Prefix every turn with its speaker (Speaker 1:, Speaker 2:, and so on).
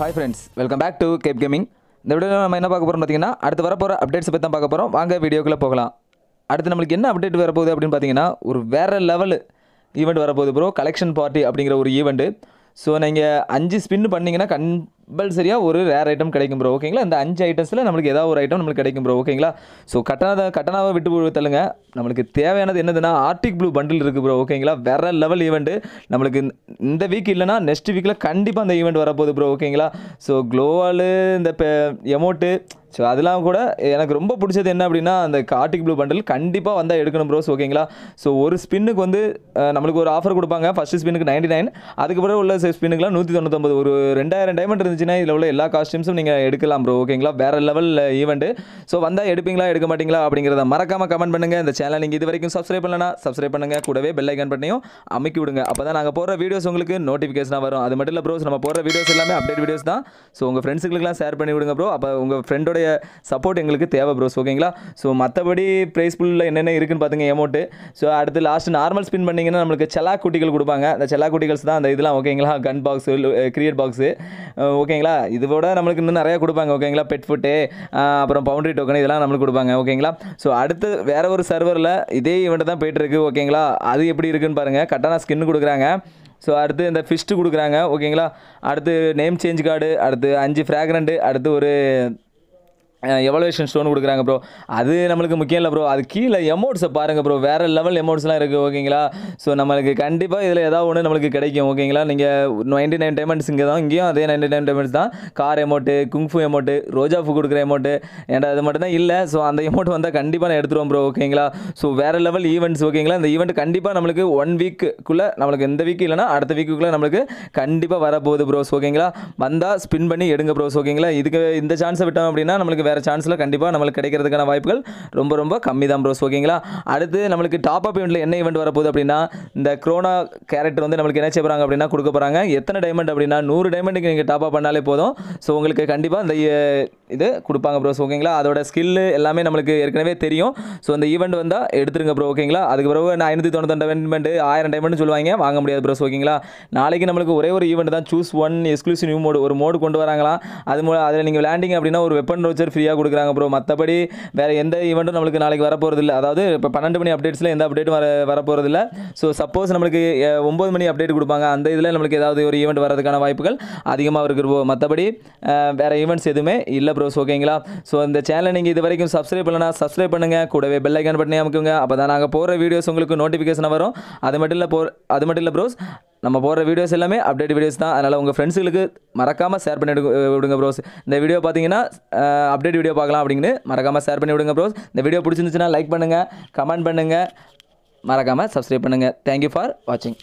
Speaker 1: hi friends welcome back to cap gaming இந்த வீடியோவில் நம்ம என்ன பார்க்க போகிறோம் பார்த்தீங்கன்னா அடுத்து வரப்போகிற அப்டேட்ஸ் பற்றி தான் பார்க்க போகிறோம் வாங்க வீடியோக்குள்ளே போகலாம் அடுத்து நம்மளுக்கு என்ன அப்டேட் வரப்போகுது அப்படின்னு பார்த்தீங்கன்னா ஒரு வேறு லெவல் ஈவெண்ட் வரப்போகுது ப்ரோ கலெக்ஷன் பார்ட்டி அப்படிங்கிற ஒரு ஈவெண்ட்டு ஸோ நீங்கள் அஞ்சு ஸ்பின் பண்ணிங்கன்னா கன் கம்பல்சரியாக ஒரு ரேர் ஐட்டம் கிடைக்கும் ப்ரோ ஓகேங்களா இந்த அஞ்சு ஐட்டம்ஸில் நம்மளுக்கு ஏதாவது ஒரு ஐட்டம் நம்மளுக்கு கிடைக்கும் ப்ரோ ஓகேங்களா ஸோ கட்டணத்தை கட்டணாவை விட்டு தள்ளுங்க நம்மளுக்கு தேவையானது என்னதுன்னா ஆர்டிக் ப்ளூ பண்டில் இருக்குது ப்ரோ ஓகேங்களா வேறு லெவல் ஈவெண்ட்டு நம்மளுக்கு இந்த வீக் இல்லைனா நெக்ஸ்ட் வீக்கில் கண்டிப்பாக அந்த ஈவெண்ட் வரப்போகுது ப்ரோ ஓகேங்களா ஸோ க்ளோவால் இந்த எமோட்டு ஸோ அதெல்லாம் கூட எனக்கு ரொம்ப பிடிச்சது என்ன அப்படின்னா அந்த கார்டிக் ப்ளூ பண்டல் கண்டிப்பாக வந்தால் எடுக்கணும் ப்ரோஸ் ஓகேங்களா ஸோ ஒரு ஸ்பின்னுக்கு வந்து நம்மளுக்கு ஒரு ஆஃபர் கொடுப்பாங்க ஃபஸ்ட்டு ஸ்பின்னுக்கு நைன்டி நைன் அதுக்கப்புறம் உள்ள ஸ்பின்னுக்குலாம் நூற்றி தொண்ணூத்தொம்பது ஒரு ரெண்டாயிரம் டைமண்ட் இருந்துச்சுன்னா இதில் உள்ள எல்லா காஸ்டியூம்ஸும் நீங்கள் எடுக்கலாம் ப்ரோ ஓகேங்களா வேறு லெவலில் ஈவெண்ட்டு ஸோ வந்தால் எடுப்பீங்களா எடுக்க மாட்டீங்களா அப்படிங்கிறத மறக்காமல் கமெண்ட் பண்ணுங்கள் இந்த சேனல் நீங்கள் இது வரைக்கும் சப்ஸ்கிரைப் பண்ணலாம் சப்ஸ்கிரைப் பண்ணுங்கள் கூடவே பெல் ஐக்கன் பண்ணியும் அமைக்கி விடுங்க அப்போ தான் நாங்கள் போகிற வீடியோஸ் உங்களுக்கு நோட்டிஃபிகேஷனாக வரும் அது மட்டும் இல்லை ப்ரோஸ் நம்ம போகிற வீடியோஸ் எல்லாமே அப்டேட் வீடியோஸ் தான் ஸோ உங்கள் ஃப்ரெண்ட்ஸுக்கெல்லாம் ஷேர் பண்ணி விடுங்க ப்ரோ அப்போ உங்கள் ஃப்ரெண்டோட உங்களுடைய சப்போர்ட் எங்களுக்கு தேவை ப்ரோஸ் ஓகேங்களா ஸோ மற்றபடி ப்ரைஸ் புல்லில் என்னென்ன இருக்குன்னு பார்த்துங்க எமௌண்ட்டு ஸோ அடுத்து லாஸ்ட்டு நார்மல் ஸ்பின் பண்ணிங்கன்னா நம்மளுக்கு செல்லா குட்டிகள் கொடுப்பாங்க அந்த செல்லா குட்டிகள்ஸ் தான் அந்த இதெல்லாம் ஓகேங்களா கன் பாக்ஸு கிரியேட் பாக்ஸு ஓகேங்களா இதோட நம்மளுக்கு இன்னும் நிறையா கொடுப்பாங்க ஓகேங்களா பெட் ஃபுட்டு அப்புறம் பவுண்ட்ரி டோக்கன் இதெல்லாம் நம்மளுக்கு கொடுப்பாங்க ஓகேங்களா ஸோ அடுத்து வேறு ஒரு சர்வரில் இதே இவெண்ட்டு தான் போயிட்டுருக்கு ஓகேங்களா அது எப்படி இருக்குன்னு பாருங்கள் கட்டான ஸ்கின் கொடுக்குறாங்க ஸோ அடுத்து இந்த ஃபிஸ்ட்டு கொடுக்குறாங்க ஓகேங்களா அடுத்து நேம் சேஞ்ச் கார்டு அடுத்து அஞ்சு ஃப்ராக்ரண்ட்டு அடுத்து ஒரு எவலுவேஷன் ஸ்டோன் கொடுக்குறாங்க ப்ரோ அது நம்மளுக்கு முக்கியம் இல்லை ப்ரோ அது கீழே எமௌண்ட்ஸை பாருங்கள் ப்ரோ வேறு லெவல் எமௌண்ட்ஸ்லாம் இருக்குது ஓகேங்களா ஸோ நம்மளுக்கு கண்டிப்பாக இதில் ஏதாவது ஒன்று நம்மளுக்கு கிடைக்கும் ஓகேங்களா நீங்கள் நைன்டி நைன் டைமண்ட்ஸ் இங்கே தான் இங்கேயும் அதே நைன்டி நைன் டைமண்ட்ஸ் தான் கார் எமௌண்ட்டு குங்ஃபு எமௌண்ட்டு ரோஜாஃபு கொடுக்குற எமௌண்ட்டு ஏன்டா அது மட்டும் தான் இல்லை ஸோ அந்த எமௌண்ட் வந்தால் கண்டிப்பாக நான் எடுத்துருவோம் ப்ரோ ஓகேங்களா ஸோ வேறு லெவல் ஈவெண்ட்ஸ் ஓகேங்களா இந்த ஈவெண்ட் கண்டிப்பாக நம்மளுக்கு ஒன் வீக்குக்குள்ளே நம்மளுக்கு இந்த வீக் இல்லைனா அடுத்த வீக்குக்குள்ளே நம்மளுக்கு கண்டிப்பாக வரப்போகுது ப்ரோஸ் ஓகேங்களா வந்தால் ஸ்பின் பண்ணி எடுங்க ப்ரோஸ் ஓகேங்களா இதுக்கு இந்த சான்ஸை விட்டோம் அப்படின்னா நம்மளுக்கு வேறு சான்ஸில் கண்டிப்பாக நம்மளுக்கு கிடைக்கிறதுக்கான வாய்ப்புகள் ரொம்ப ரொம்ப கம்மி தான் ப்ரோஸ் ஓகேங்களா அடுத்து நம்மளுக்கு டாப் அப் இவெண்ட்டில் என்ன இவெண்ட் வரப்போகுது அப்படின்னா இந்த க்ரோனா கேரக்டர் வந்து நம்மளுக்கு என்ன செய்ய போகிறாங்க அப்படின்னா கொடுக்க போகிறாங்க எத்தனை டைமண்ட் அப்படின்னா நூறு டைமண்டுக்கு நீங்கள் டாப் அப் பண்ணாலே போதும் ஸோ உங்களுக்கு கண்டிப்பாக இந்த இது கொடுப்பாங்க ப்ரோஸ் ஓகேங்களா அதோட ஸ்கில்லு எல்லாமே நம்மளுக்கு ஏற்கனவே தெரியும் ஸோ அந்த ஈவெண்ட் வந்தால் எடுத்துருங்க ப்ரோ ஓகேங்களா அதுக்கு பிறகு நான் ஐநூற்றி தொண்ணூத்தொண்டு டைமெண்ட் ஆயிரம் டைமெண்ட் சொல்லுவாங்க வாங்க முடியாது ப்ரோஸ் ஓகேங்களா நாளைக்கு நம்மளுக்கு ஒரே ஒரு ஈவெண்ட் தான் choose one exclusive new mode ஒரு மோடு கொண்டு வராங்களா அது மூலம் அதில் நீங்கள் லேண்டிங் அப்படின்னா ஒரு வெப்பன் ரோச்சர் ஃப்ரீயாக கொடுக்குறாங்க ப்ரோ மற்றபடி வேறு எந்த ஈவெண்ட்டும் நம்மளுக்கு நாளைக்கு வரப்போகிறது இல்லை அதாவது இப்போ பன்னெண்டு மணி அப்டேட்ஸில் எந்த அப்டேட்டும் வர வரப்போகிறது இல்லை ஸோ சப்போஸ் நம்மளுக்கு ஒம்பது மணி அப்டேட் கொடுப்பாங்க அந்த இதில் நம்மளுக்கு ஏதாவது ஒரு ஈவெண்ட் வரதுக்கான வாய்ப்புகள் அதிகமாக இருக்கிற மற்றபடி வேறு ஈவெண்ட்ஸ் எதுவுமே இல்லை ப்ரோஸ் ஓகேங்களா ஸோ இந்த சேனலை நீங்கள் இது வரைக்கும் சப்ஸ்கிரைப் பண்ணலனா சப்ஸ்கிரைப் பண்ணுங்கள் கூடவே பெல் ஐக்கான் பண்ணி அமைக்குங்க அப்போ தான் நாங்கள் போகிற வீடியோஸ் உங்களுக்கு நோட்டிஃபிகேஷன் வரும் அது மட்டும் இல்லை போ அது மட்டும் இல்லை ப்ரோஸ் நம்ம போகிற வீடியோஸ் எல்லாமே அப்டேட் வீடியோஸ் தான் அதனால் உங்கள் ஃப்ரெண்ட்ஸுகளுக்கு மறக்காமல் ஷேர் பண்ணி விடுங்க ப்ரோஸ் இந்த வீடியோ பார்த்தீங்கன்னா அப்டேட் வீடியோ பார்க்கலாம் அப்படின்னு மறக்காமல் ஷேர் பண்ணி விடுங்க ப்ரோஸ் இந்த வீடியோ பிடிச்சிருந்துச்சுன்னா லைக் பண்ணுங்கள் கமெண்ட் பண்ணுங்கள் மறக்காமல் சப்ஸ்கிரைப் பண்ணுங்கள் தேங்க்யூ ஃபார் வாட்சிங்